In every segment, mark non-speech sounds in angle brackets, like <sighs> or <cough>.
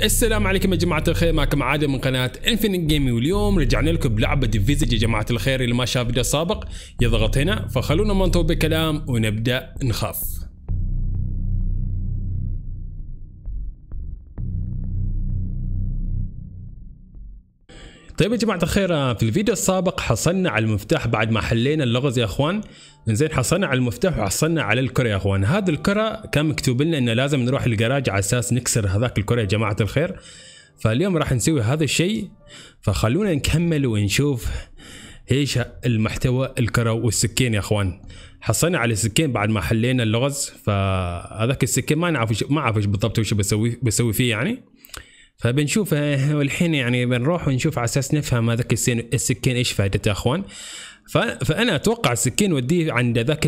السلام عليكم يا جماعة الخير معكم عادل من قناة انفينيت جيمنج واليوم رجعنا لكم بلعبة ديفيزج يا جماعة الخير اللي ما شاف فيديو سابق يضغط هنا فخلونا ما نطول بكلام ونبدأ نخاف طيب يا جماعة الخير في الفيديو السابق حصلنا على المفتاح بعد ما حلينا اللغز يا اخوان زين حصلنا على المفتاح وحصلنا على الكره يا اخوان هذا الكره كان مكتوب لنا انه لازم نروح الجراج على اساس نكسر هذاك الكره يا جماعه الخير فاليوم راح نسوي هذا الشيء فخلونا نكمل ونشوف ايش المحتوى الكره والسكين يا اخوان حصلنا على السكين بعد ما حلينا اللغز فهذاك السكين ما نعرف ما اعرف ايش بالضبط وش بسوي بسوي فيه يعني فبنشوف آه، والحين يعني بنروح ونشوف على اساس نفهم هذاك السكين ايش فائدته يا اخوان فانا اتوقع السكين وديه عند ذاك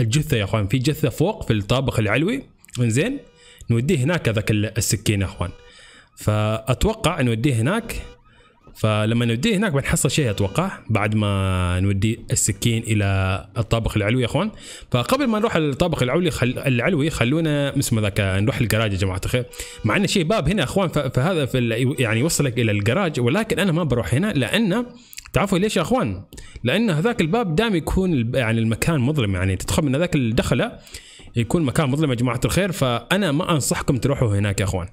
الجثه يا اخوان في جثه فوق في الطابق العلوي انزين نوديه هناك ذاك السكين يا اخوان فاتوقع نوديه هناك فلما نوديه هناك بنحصل شيء اتوقع بعد ما نودي السكين الى الطابق العلوي يا اخوان فقبل ما نروح الطابق العلوي خل... العلوي خلونا اسمه ذاك نروح الجراج يا جماعه الخير مع ان شيء باب هنا يا اخوان فهذا في ال... يعني يوصلك الى الجراج ولكن انا ما بروح هنا لانه تعرفوا ليش يا اخوان؟ لان هذاك الباب دائما يكون يعني المكان مظلم يعني تدخل من هذاك الدخله يكون مكان مظلم يا جماعه الخير فانا ما انصحكم تروحوا هناك يا اخوان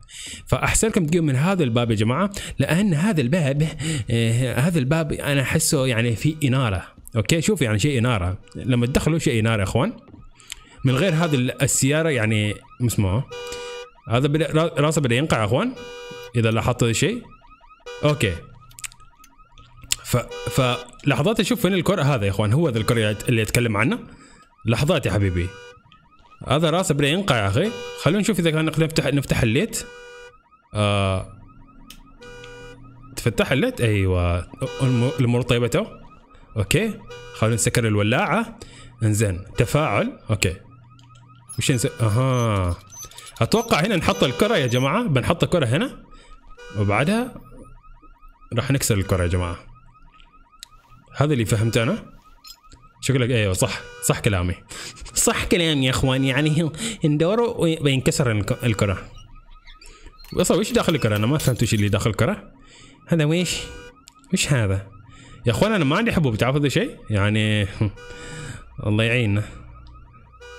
فاحسن لكم تجيبوا من هذا الباب يا جماعه لان هذا الباب آه هذا الباب انا احسه يعني في اناره اوكي شوف يعني شيء اناره لما تدخلوا شيء اناره يا اخوان من غير هذا السياره يعني اسمه هذا راسه بدا ينقع يا اخوان اذا لاحظت هذا الشيء اوكي ف... فلحظات اشوف فين الكرة هذا يا اخوان هو ذا الكرة اللي اتكلم عنه لحظات يا حبيبي هذا راسه بدا ينقع يا اخي خلونا نشوف اذا كان نفتح نفتح الليت آه... تفتح الليت ايوه الامور طيبته اوكي خلونا نسكر الولاعه انزين تفاعل اوكي وش نس... اها اتوقع هنا نحط الكره يا جماعه بنحط الكره هنا وبعدها راح نكسر الكره يا جماعه هذا اللي فهمت انا شكلك ايوه صح صح كلامي <laughs> صح كلامي يا اخوان يعني ندوره وينكسر الكره اصلا وش داخل الكره انا ما فهمت وش اللي داخل الكره هذا ويش وش هذا يا اخوان انا ما عندي حبوب تعرفوا هذا شيء يعني <laughs> الله يعيننا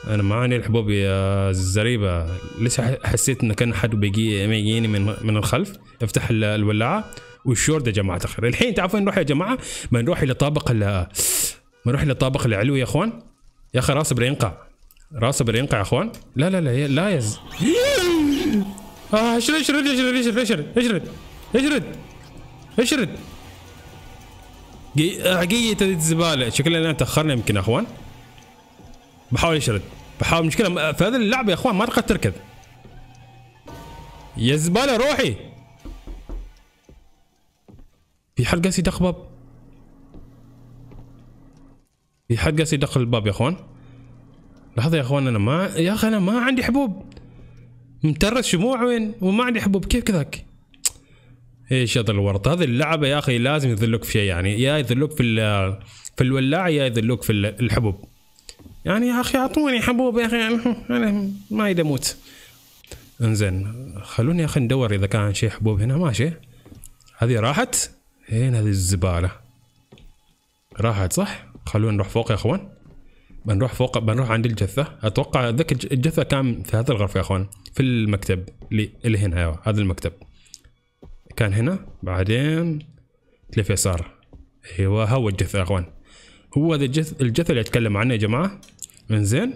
انا ما عندي الحبوب يا الزريبه لسه حسيت ان كان حد بيجي بيجيني من من الخلف افتح الولاعه والشورت يا جماعه الخير الحين تعرفوا نروح يا جماعه بنروح الى طابق ال بنروح الى الطابق العلوي يا اخوان يا اخي راسه بينقع راسه بينقع يا اخوان لا لا لا لا يا آه اشرد اشرد اشرد اشرد اشرد اشرد اشرد اشرد عقية آه، الزبالة شكلنا تاخرنا يمكن يا اخوان بحاول اشرد بحاول مشكلة في هذه اللعبة يا اخوان ما تقدر تركض يا زبالة روحي في حد قاعد يدخل باب في حد قاعد يدخل الباب يا اخوان لحظة يا اخوان انا ما يا اخي انا ما عندي حبوب مترس شموع وين وما عندي حبوب كيف كذاك ايش هذا الورط هذه اللعبة يا اخي لازم يذلوك في شيء يعني يا يذلوك في في الولاعة يا يذلوك في الحبوب يعني يا اخي اعطوني حبوب يا اخي انا <laughs> انا ما اريد اموت انزين خلوني يا اخي ندور اذا كان شيء حبوب هنا ماشي هذه راحت هين هذه الزبالة راحت صح خلونا نروح فوق يا اخوان بنروح فوق بنروح عند الجثة اتوقع ذاك الجثة كان في هذا الغرفة يا اخوان في المكتب اللي, اللي هنا ايوه هذا المكتب كان هنا بعدين تلف يسار ايوه هو الجثة يا اخوان هو هذا الجث الجثة اللي اتكلم عنه يا جماعة انزين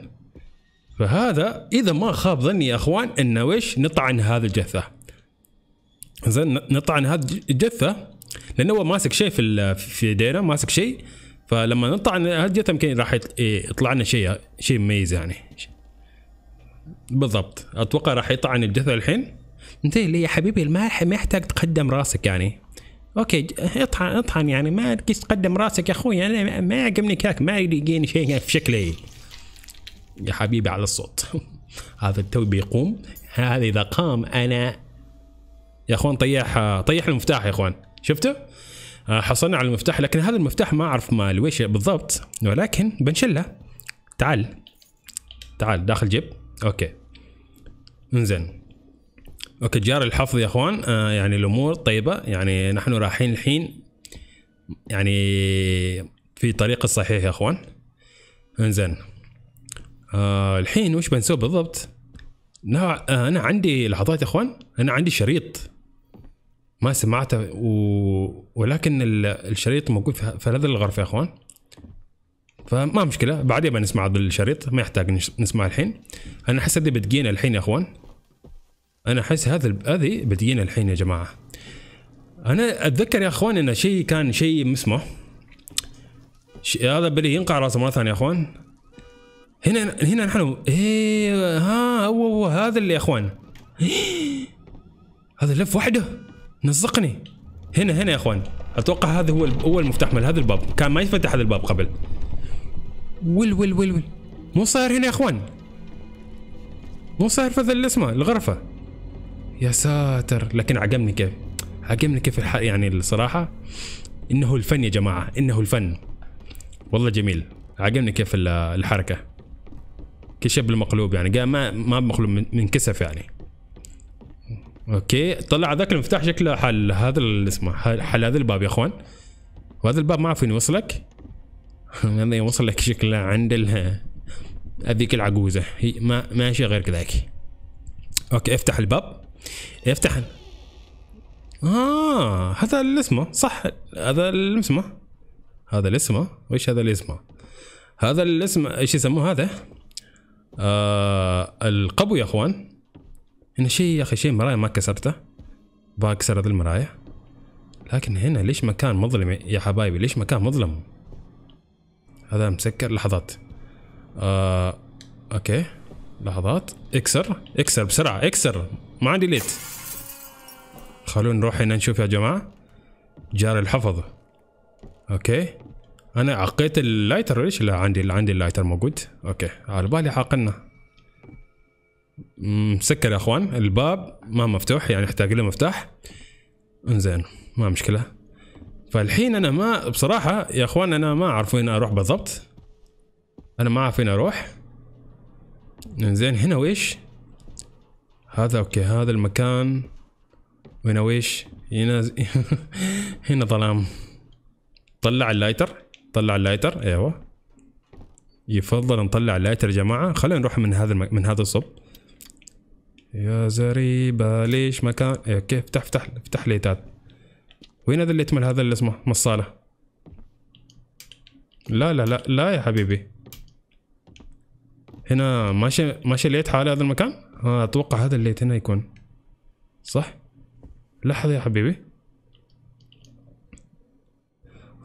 فهذا اذا ما خاب ظني يا اخوان انه ويش نطعن هذا الجثة زين نطعن هذه الجثة لانه هو ماسك شيء في في ديره ماسك شيء فلما نطلع هجة يمكن راح إيه، يطلع لنا شيء شيء مميز يعني بالضبط اتوقع راح يطلع عن الجثه الحين انت لي يا حبيبي ما يحتاج تقدم راسك يعني اوكي اطحن اطحن يعني ما تقدم راسك يا اخوي انا يعني ما يعجبني كاك ما يجيني شيء في يعني شكلي إيه. يا حبيبي على الصوت <laughs> هذا التو بيقوم هذا اذا قام انا يا اخوان طيح طيح المفتاح يا اخوان شفته؟ آه، حصلنا على المفتاح لكن هذا المفتاح ما اعرف مال ويش بالضبط ولكن بنشله تعال تعال داخل جيب اوكي انزين اوكي جار الحفظ يا اخوان آه يعني الامور طيبه يعني نحن رايحين الحين يعني في طريق الصحيح يا اخوان انزين آه الحين وش بنسوي بالضبط؟ لا آه انا عندي لحظات يا اخوان انا عندي شريط ما سمعته و... ولكن الشريط موجود في هذا الغرفه يا اخوان فما مشكله بعدين بنسمع بالشريط ما يحتاج نسمع الحين انا احس هذه بتجينا الحين يا اخوان انا احس هذا هذه بتجينا الحين يا جماعه انا اتذكر يا اخوان ان شيء كان شيء اسمه ش... هذا بلي ينقع راسه مره ثانيه يا اخوان هنا هنا نحن ايه ها هو هو هذا اللي يا اخوان <gasps> هذا لف وحده نزقني هنا هنا يا اخوان اتوقع هذا هو هو المفتاح من هذا الباب كان ما يتفتح هذا الباب قبل ول ول ول ول مو صاير هنا يا اخوان مو صاير في اللي اسمه الغرفه يا ساتر لكن عجبني كيف عجبني كيف الحق يعني الصراحه انه الفن يا جماعه انه الفن والله جميل عجبني كيف الحركه كشب المقلوب يعني ما ما مقلوب من كسف يعني اوكي طلع هذاك المفتاح شكله حل هذا اللي اسمه حل هذا الباب يا اخوان وهذا الباب ما اعرف وين يوصلك <laughs> هذا يوصلك شكله عند هذيك العجوزه هي ما ماشي غير كذاك اوكي افتح الباب افتح اه هذا اللي اسمه صح هذا اللي اسمه هذا اللي اسمه وش هذا اللي اسمه هذا اللي اسمه ايش يسموه هذا آه القبو يا اخوان هنا شيء يا اخي شيء مرايا ما كسرته بكسر هذه المرايا لكن هنا ليش مكان مظلم يا حبايبي ليش مكان مظلم هذا مسكر لحظات آه اوكي لحظات اكسر اكسر بسرعه اكسر ما عندي ليت خلونا نروح هنا نشوف يا جماعه جار الحفظ اوكي انا عقيت اللايتر ليش لا عندي عندي اللايتر موجود اوكي على بالي حاقنا مسكر يا اخوان الباب ما مفتوح يعني يحتاج له مفتاح انزين ما مشكله فالحين انا ما بصراحه يا اخوان انا ما اعرف وين اروح بالضبط انا ما اعرف وين اروح انزين هنا ويش هذا اوكي هذا المكان وين ويش هنا <laughs> هنا ظلام طلع اللايتر طلع اللايتر ايوه يفضل نطلع اللايتر يا جماعه خلينا نروح من هذا المك... من هذا الصب يا زريبة ليش مكان اوكي افتح افتح افتح ليتات وين هذا اللي تمل هذا اللي اسمه مصالة لا لا لا لا يا حبيبي هنا ماشي ماشي ليت حالي هذا المكان آه، اتوقع هذا الليت هنا يكون صح لحظة يا حبيبي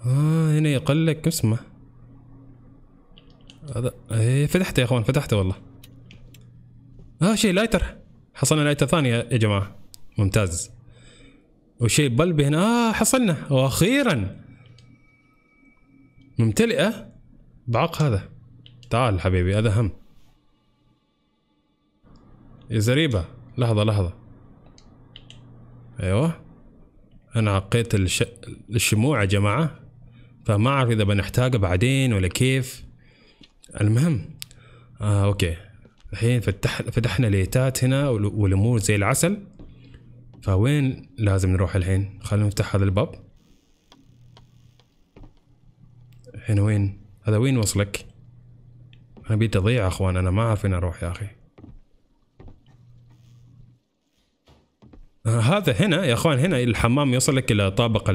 اه هنا يقل لك اسمه هذا ايه فتحته يا اخوان فتحته والله اه شي لايتر حصلنا لايتة ثانيه يا جماعه ممتاز وشيء بلبي هنا آه حصلنا واخيرا ممتلئه بعق هذا تعال حبيبي هذا هم يا زريبه لحظه لحظه ايوه انا عقيت الش... الشموع يا جماعه فما اعرف اذا بنحتاجه بعدين ولا كيف المهم آه اوكي الحين فتح فتحنا ليتات هنا والامور زي العسل فوين لازم نروح الحين خلينا نفتح هذا الباب الحين وين هذا وين وصلك انا بيت اضيع اخوان انا ما اعرف وين اروح يا اخي آه، هذا هنا يا اخوان هنا الحمام يوصلك الى طابق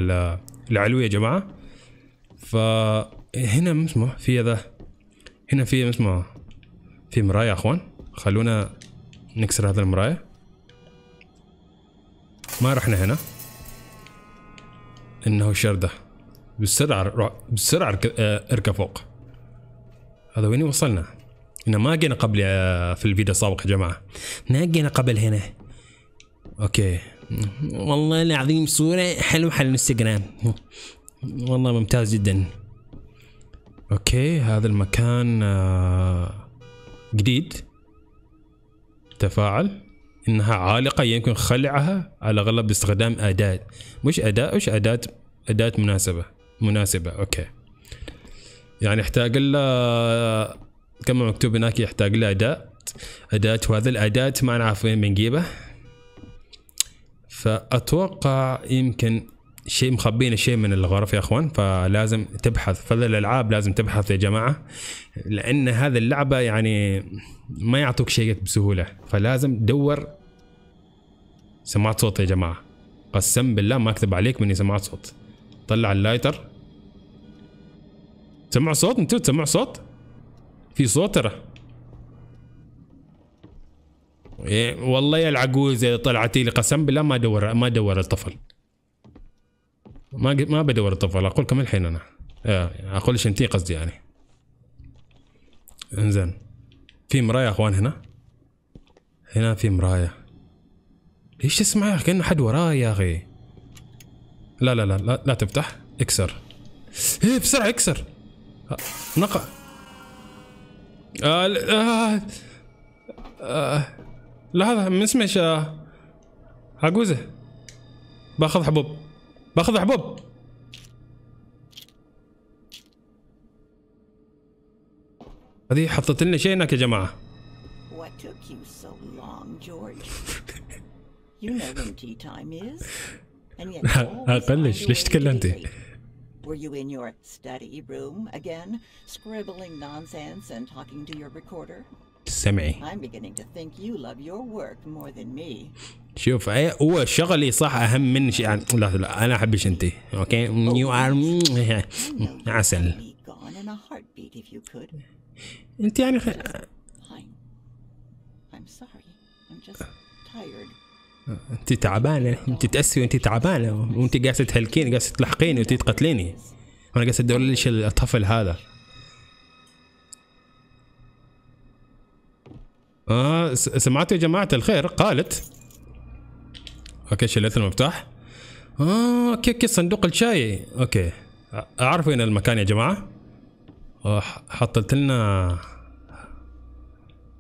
العلوي يا جماعه فهنا اسمه في هذا هنا في اسمه في مراية يا اخوان خلونا نكسر هذا المراية ما رحنا هنا انه شردة بسرعة بسرعة آه، اركب فوق هذا وين وصلنا انا ما جينا قبل في الفيديو السابق يا جماعة ما جينا قبل هنا اوكي والله العظيم صورة حلوة على الانستغرام والله ممتاز جدا اوكي هذا المكان آه جديد تفاعل انها عالقه يمكن خلعها على الاغلب باستخدام اداه مش اداه مش اداه اداه مناسبه مناسبه اوكي يعني احتاج له كما مكتوب هناك يحتاج له اداه اداه وهذا الاداه ما نعرف وين بنجيبه فاتوقع يمكن شيء مخبين شيء من الغرف يا اخوان فلازم تبحث الالعاب لازم تبحث يا جماعه لان هذه اللعبه يعني ما يعطوك شيء بسهوله فلازم دور سماعه صوت يا جماعه قسم بالله ما اكذب عليك مني سماعه صوت طلع اللايتر سمع صوت انتوا تسمعوا صوت في صوت ترى إيه، والله يا العجوز طلعتي لي قسم بالله ما دور ما دور الطفل ما ما بدور الطفل اقول لكم الحين انا اقول ايش انتي قصدي يعني انزين في مرايا يا اخوان هنا هنا في مرايا ليش تسمع يا اخي كانه حد وراي يا اخي لا لا لا لا, لا تفتح اكسر ايه بسرعه اكسر نقع آه آه آه لحظة من اسمه آه، عجوزة باخذ حبوب باخذ حبوب هذه حطت لنا شيء هناك يا جماعه What took you so long, George? You know when tea time is. And yet أقلش ليش تكلمتي؟ Were you in your study room again, scribbling nonsense and talking to your recorder? سمعي. I'm beginning to think you love your work more than me. شوف هو شغلي صح اهم من شيء يعني لا لا انا احبش انت اوكي يو oh. ار عسل انت يعني خ... انت تعبانه انت تاسي وانت تعبانه وانت قاعده تهلكيني قاعده تلحقيني وانت تقتليني وانا قاعده ادور ليش الطفل هذا آه سمعتوا يا جماعه الخير قالت اوكي شليت المفتاح اه اوكي اوكي صندوق الشاي اوكي اعرف وين المكان يا جماعه آه، حطت لنا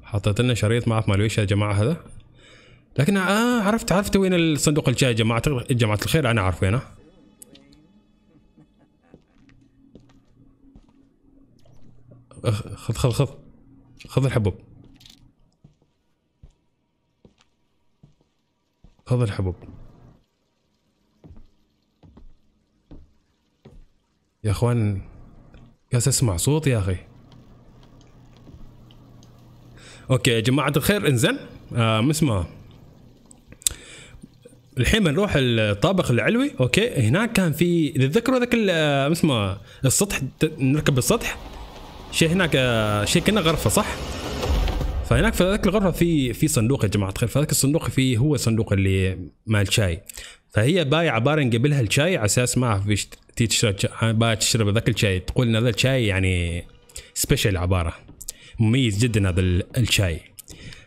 حطت لنا شريط ما اعرف مال ايش يا جماعه هذا لكن آه عرفت عرفت وين الصندوق الشاي يا جماعه جماعه الخير انا اعرف وينه خذ خذ خذ خذ الحبوب هذا الحبوب يا اخوان كاس اسمع صوت يا اخي اوكي يا جماعه الخير انزين آه اسمه الحين بنروح الطابق العلوي اوكي هناك كان في تتذكروا ذاك آه، اسمه السطح نركب السطح شيء هناك آه، شيء كنا غرفه صح؟ فهناك في هذاك الغرفه في في صندوق يا جماعه الخير فذاك الصندوق فيه هو صندوق اللي مال شاي فهي بايعه بارن قبلها الشاي على اساس ما اعرف تشرب تشرب ذاك الشاي تقول ان هذا الشاي يعني سبيشل عباره مميز جدا هذا الشاي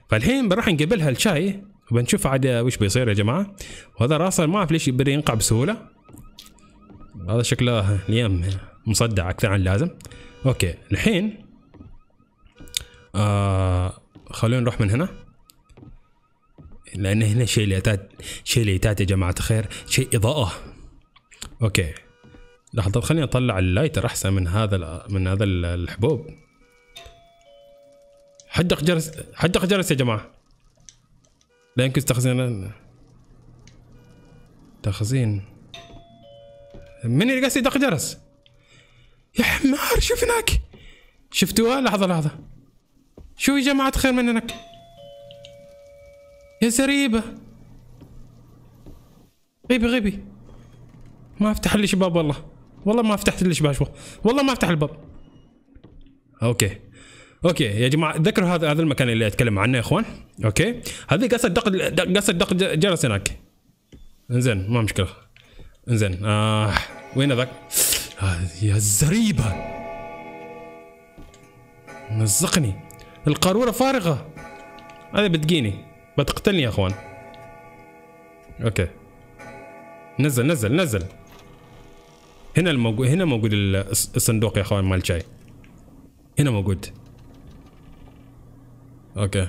فالحين بنروح نقبلها الشاي وبنشوف عاد وش بيصير يا جماعه وهذا راسا ما اعرف ليش يبدا ينقع بسهوله هذا شكله اليوم مصدع اكثر عن اللازم اوكي الحين آه خلونا نروح من هنا لان هنا شيء ليتات شيء ليتات يا جماعه الخير شيء اضاءه اوكي لحظه خليني اطلع اللايتر احسن من هذا من هذا الحبوب حدق جرس حدق جرس يا جماعه لا يمكن تخزين تخزين من اللي قاعد يدق جرس يا حمار شفناك شفتوها لحظه لحظه شو يا جماعة خير من هناك يا زريبة غبي غبي ما افتح لي شباب والله والله ما فتحت لي شباب والله ما افتح الباب اوكي اوكي يا جماعه ذكروا هذا هذا المكان اللي اتكلم عنه يا اخوان اوكي هذه قصه دق قصه دق جرس هناك انزين ما مشكله انزين آه وين هذاك؟ آه يا الزريبه مزقني القارورة فارغة هذا بتجيني بتقتلني يا اخوان اوكي نزل نزل نزل هنا الموجود هنا موجود الصندوق يا اخوان مال الشاي هنا موجود اوكي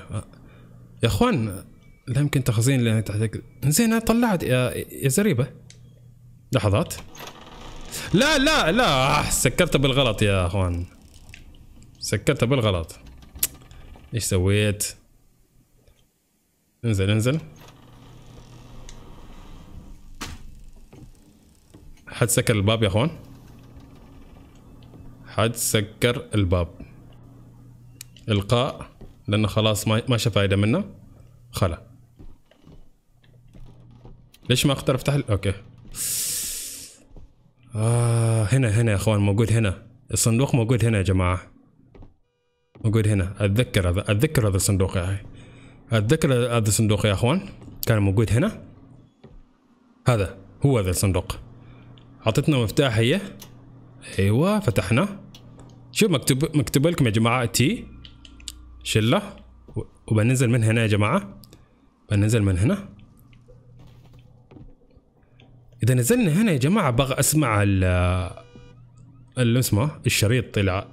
يا اخوان لا يمكن تخزين لان تحتك زين انا طلعت يا يا زريبه لحظات لا لا لا سكرته بالغلط يا اخوان سكرته بالغلط ايش سويت انزل انزل حد سكر الباب يا اخوان حد سكر الباب القاء لانه خلاص ما ما شاف فايده منه خلا ليش ما اقدر افتح اوكي آه هنا هنا يا اخوان موجود هنا الصندوق موجود هنا يا جماعه موجود هنا اتذكر هذا اتذكر هذا الصندوق يا اخي اتذكر هذا الصندوق يا اخوان كان موجود هنا هذا هو هذا الصندوق اعطتنا مفتاح هي ايوه فتحنا شوف مكتوب مكتوب لكم يا جماعه تي شله وبننزل من هنا يا جماعه بننزل من هنا اذا نزلنا هنا يا جماعه بغى اسمع ال ال اسمه الشريط اللي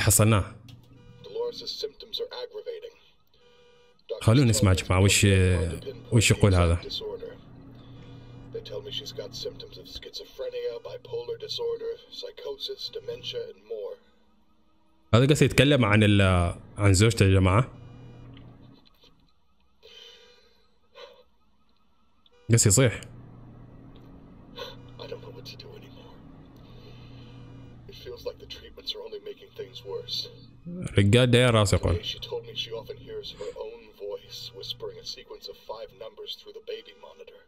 حصلناه خلونا نسمع يا جماعه وش وش يقول هذا They tell me she's got symptoms of schizophrenia, bipolar disorder, psychosis, dementia, and more. هذا قصدي يتكلم عن ال عن زوجته يا جماعه قصدي يصيح رجال داير راسه يقول whispers her own voice whispering a sequence of five numbers through the baby monitor.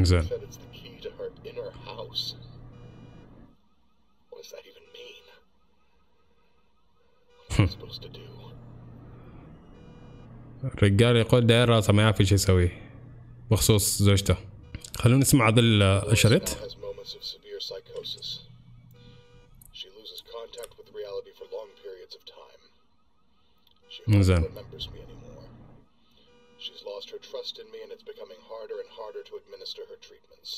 Exactly. Said it's the key to her inner house. What does that even mean? What am I hmm. supposed to do? الرجال يقول داير راسه ما يعرف ايش يسوي بخصوص زوجته خلونا نسمع هذا الشريط Who's that? remembers me anymore. She's lost her trust in me, and it's becoming harder and harder to administer her treatments.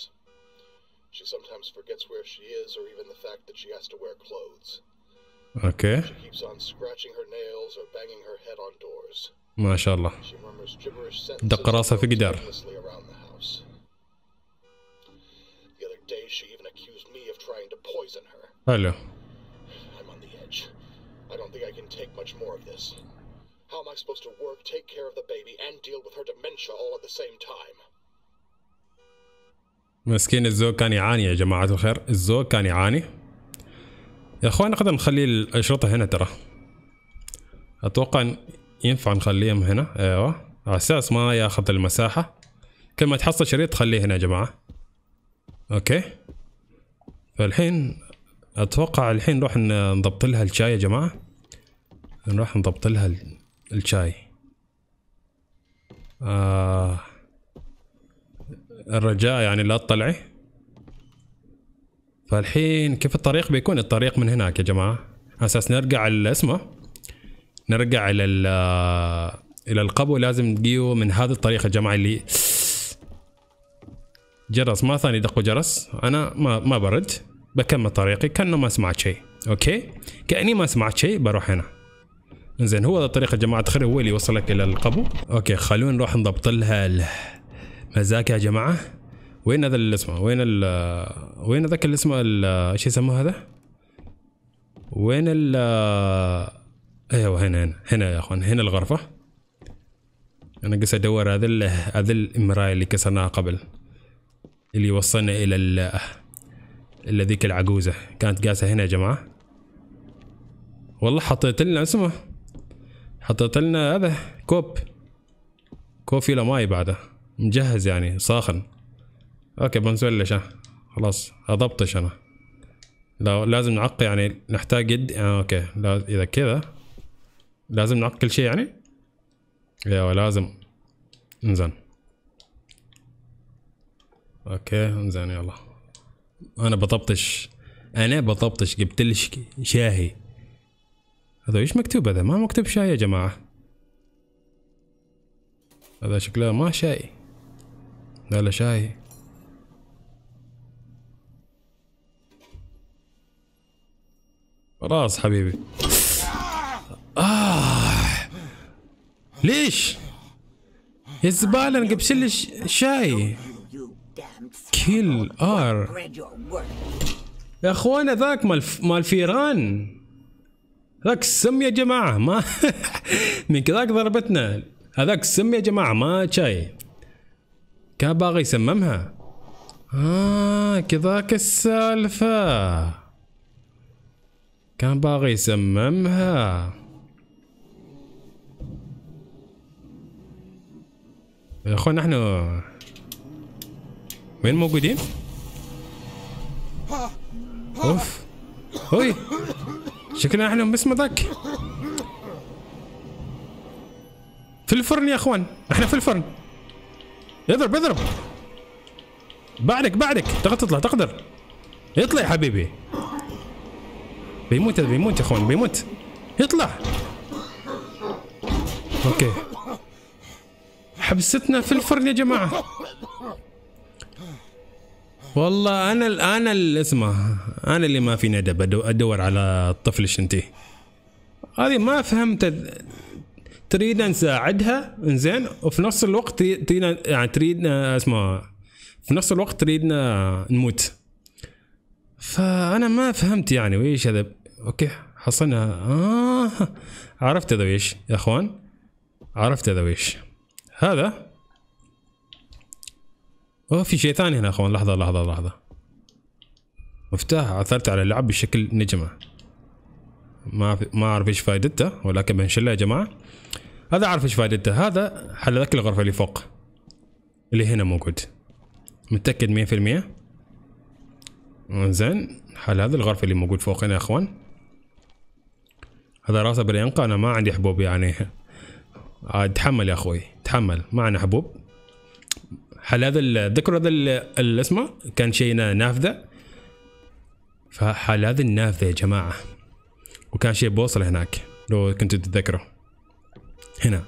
She sometimes forgets where she is, or even the fact that she has to wear clothes. Okay. She keeps on scratching her nails or banging her head on doors. ما شاء She murmurs gibberish sentences around the house. The other day, she even accused me of trying to poison her. Hello. I'm on the edge. I don't think I can take much more of this. How am I supposed to work, take care of the baby, and deal with her dementia all at the same time? مسكين الزوج كان يعاني يا جماعة الخير الزوج كان يعاني يا اخوان نقدر نخلي الشرطة هنا ترى اتوقع ينفع نخليهم هنا ايوه على اساس ما ياخذ المساحة كل ما تحصل شريط خليه هنا يا جماعة اوكي فالحين اتوقع الحين نروح نضبط لها الشاي يا جماعة نروح نضبط لها الشاي آه الرجاء يعني لا تطلعي فالحين كيف الطريق بيكون الطريق من هناك يا جماعة أساس نرجع اسمه نرجع إلى آه، إلى القبو لازم تجيو من هذا الطريق يا جماعة اللي جرس ما ثاني دق جرس أنا ما ما برد بكمل طريقي كأنه ما سمعت شيء أوكي كأني ما سمعت شيء بروح هنا زين هو الطريق يا جماعه الخير هو اللي يوصلك الى القبو اوكي خلونا نروح نضبط لها المزاكا يا جماعه وين هذا اللي اسمه وين ال وين ذاك اللي اسمه ايش يسموه هذا وين ال ايوه هنا هنا هنا يا اخوان هنا الغرفه انا قصة ادور هذا ال... هذا المرايه اللي كسرناها قبل اللي وصلنا الى ال الى ذيك العجوزه كانت قاسه هنا يا جماعه والله حطيت لنا اسمه حطيت لنا هذا كوب كوفي ماي بعده مجهز يعني ساخن اوكي بنزلش خلاص اضبطش انا لا لازم نعق يعني نحتاج يد آه اوكي لا اذا كذا لازم نعق كل شيء يعني ايوه لازم انزين اوكي انزين يلا انا بطبطش انا بطبطش جبت لي شاهي هذا ايش مكتوب هذا ما مكتوب شاي يا جماعة هذا شكله ما شاي لا لا شاي خلاص حبيبي آه. ليش يا زبالة انا لي شاي كيل ار يا اخوانا ذاك مال مال فيران هذاك السم يا جماعة ما <laughs> من كذاك ضربتنا هذاك السم يا جماعة ما شاي كان باغي يسممها آه كذاك السالفة كان باغي يسممها يا اخوان نحن وين موجودين؟ اوف هوي شكلنا احنا بس ذاك في الفرن يا اخوان احنا في الفرن اضرب اضرب بعدك بعدك تقدر تطلع تقدر اطلع يا حبيبي بيموت بيموت يا اخوان بيموت اطلع اوكي حبستنا في الفرن يا جماعه والله انا ال انا اللي اسمه انا اللي ما في ندب ادور على الطفل الشنتي هذه ما فهمت تريد نساعدها انزين وفي نفس الوقت تريدنا يعني تريدنا اسمه في نفس الوقت تريدنا نموت فانا ما فهمت يعني ويش هذا اوكي حصلنا آه عرفت هذا ويش يا اخوان عرفت هذا ويش هذا اوه في شيء ثاني هنا اخوان لحظه لحظه لحظه مفتاح عثرت على اللعب بشكل نجمه ما في ما اعرف ايش فائدته ولكن بنشله يا جماعه هذا اعرف ايش فائدته هذا حل ذاك الغرفه اللي فوق اللي هنا موجود متاكد 100% زين حل هذا الغرفه اللي موجود فوق هنا يا اخوان هذا راسه بالينقى انا ما عندي حبوب يعني <laughs> اتحمل آه، يا اخوي تحمل ما عندنا حبوب هل هذا الذكر هذا الاسمه كان شيء نافذه فحال هذه النافذه يا جماعه وكان شيء بوصله هناك لو كنت تتذكره هنا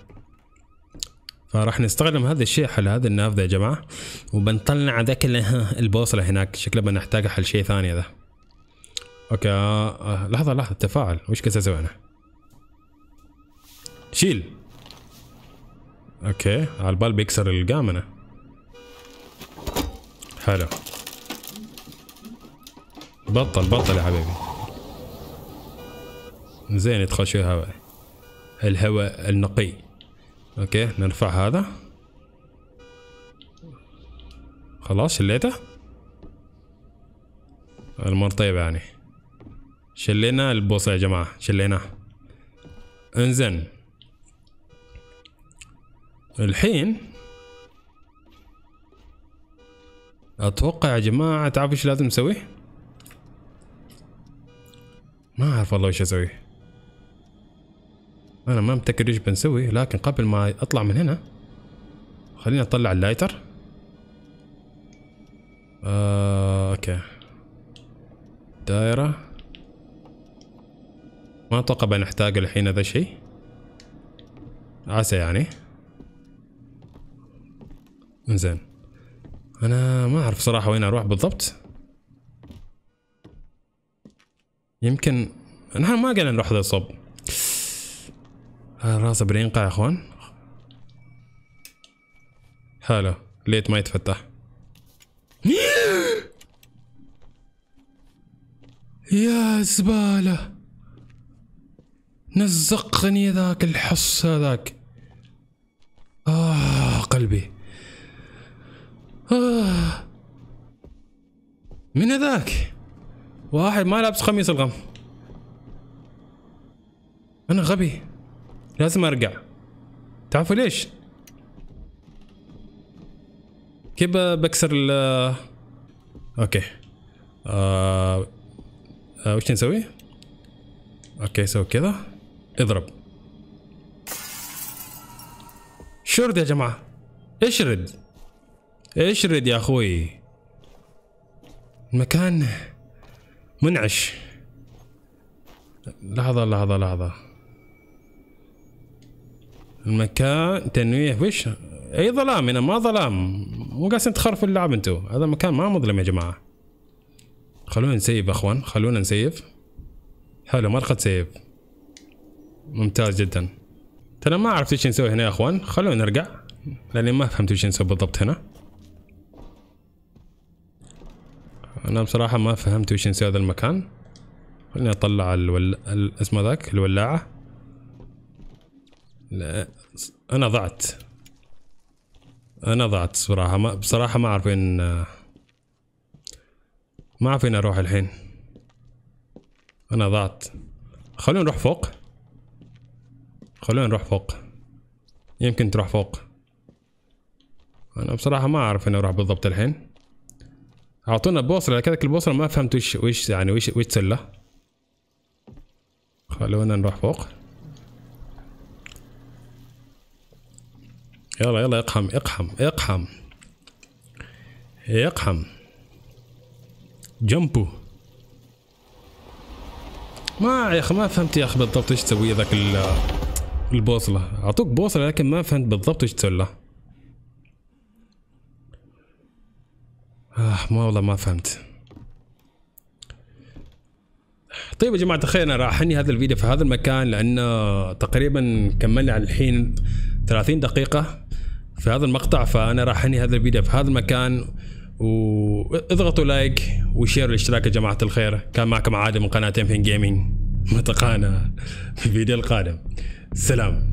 فراح نستخدم هذا الشيء حل هذه النافذه يا جماعه وبنطلع ذاك <laughs> البوصله هناك شكله بنحتاجها حل شيء ثاني هذا اوكي آه، لحظه لحظه تفاعل وش كنت اسوي انا شيل اوكي على البال بيكسر القامنه حلو بطل بطل يا حبيبي زين يدخل شوي هواء الهواء النقي اوكي نرفع هذا خلاص شليته المرطيب يعني شلينا البوصة يا جماعة شليناه انزين الحين اتوقع يا جماعه تعرفوا ايش لازم نسوي؟ ما اعرف والله ايش اسوي انا ما متاكد ايش بنسوي لكن قبل ما اطلع من هنا خليني اطلع اللايتر آه، اوكي دائرة ما اتوقع بنحتاج الحين هذا الشيء عسى يعني انزين انا ما اعرف صراحه وين اروح بالضبط يمكن نحن ما قاعدين نروح الصوب آه، راس برينقع يا اخوان هلا ليت ما يتفتح <gasps> يا زبالة نزقني ذاك الحص هذاك آه قلبي <sighs> من ذاك واحد ما لابس قميص الغم انا غبي لازم ارجع تعرفوا ليش كيف بكسر ال اوكي آه... آه وش نسوي اوكي سوي كذا اضرب شرد يا جماعه اشرد اشرد يا اخوي المكان منعش لحظة لحظة لحظة المكان تنويه وش اي ظلام هنا ما ظلام مو قاعدين تخرفوا اللعب انتو هذا مكان ما مظلم يا جماعة خلونا نسيف اخوان خلونا نسيف حلو مرقة سيف ممتاز جدا ترى ما عرفت ايش نسوي هنا يا اخوان خلونا نرجع لاني ما فهمت ايش نسوي بالضبط هنا انا بصراحه ما فهمت وش نسوي هذا المكان خليني اطلع الول... اسمه ذاك الولاعه لا انا ضعت انا ضعت صراحه ما بصراحه ما اعرف وين ما اعرف وين اروح الحين انا ضعت خلونا نروح فوق خلونا نروح فوق يمكن تروح فوق انا بصراحه ما اعرف وين اروح بالضبط الحين اعطونا بوصله لكذا البوصله ما فهمت وش وش يعني وش وش سله خلونا نروح فوق يلا يلا اقحم اقحم اقحم اقحم جمبو ما يا اخي ما فهمت يا اخي بالضبط ايش تسوي ذاك البوصله اعطوك بوصله لكن ما فهمت بالضبط ايش تسوي له آه ما والله ما فهمت طيب يا جماعة الخير أنا راح أنهي هذا الفيديو في هذا المكان لأنه تقريبا كملنا على الحين 30 دقيقة في هذا المقطع فأنا راح أنهي هذا الفيديو في هذا المكان واضغطوا لايك وشير الاشتراك يا جماعة الخير كان معكم عادل من قناة تيمفين جيمنج متقانا في الفيديو القادم سلام